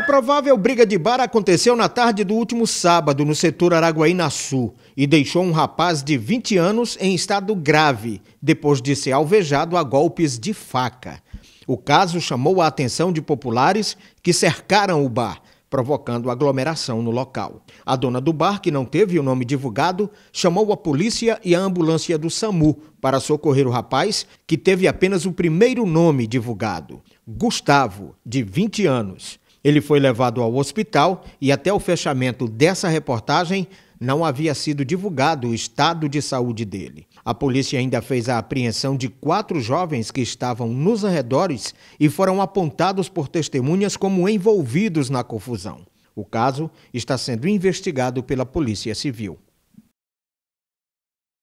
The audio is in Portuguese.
A provável briga de bar aconteceu na tarde do último sábado no setor Araguaína Sul e deixou um rapaz de 20 anos em estado grave, depois de ser alvejado a golpes de faca. O caso chamou a atenção de populares que cercaram o bar, provocando aglomeração no local. A dona do bar, que não teve o nome divulgado, chamou a polícia e a ambulância do SAMU para socorrer o rapaz, que teve apenas o primeiro nome divulgado, Gustavo, de 20 anos. Ele foi levado ao hospital e, até o fechamento dessa reportagem, não havia sido divulgado o estado de saúde dele. A polícia ainda fez a apreensão de quatro jovens que estavam nos arredores e foram apontados por testemunhas como envolvidos na confusão. O caso está sendo investigado pela Polícia Civil.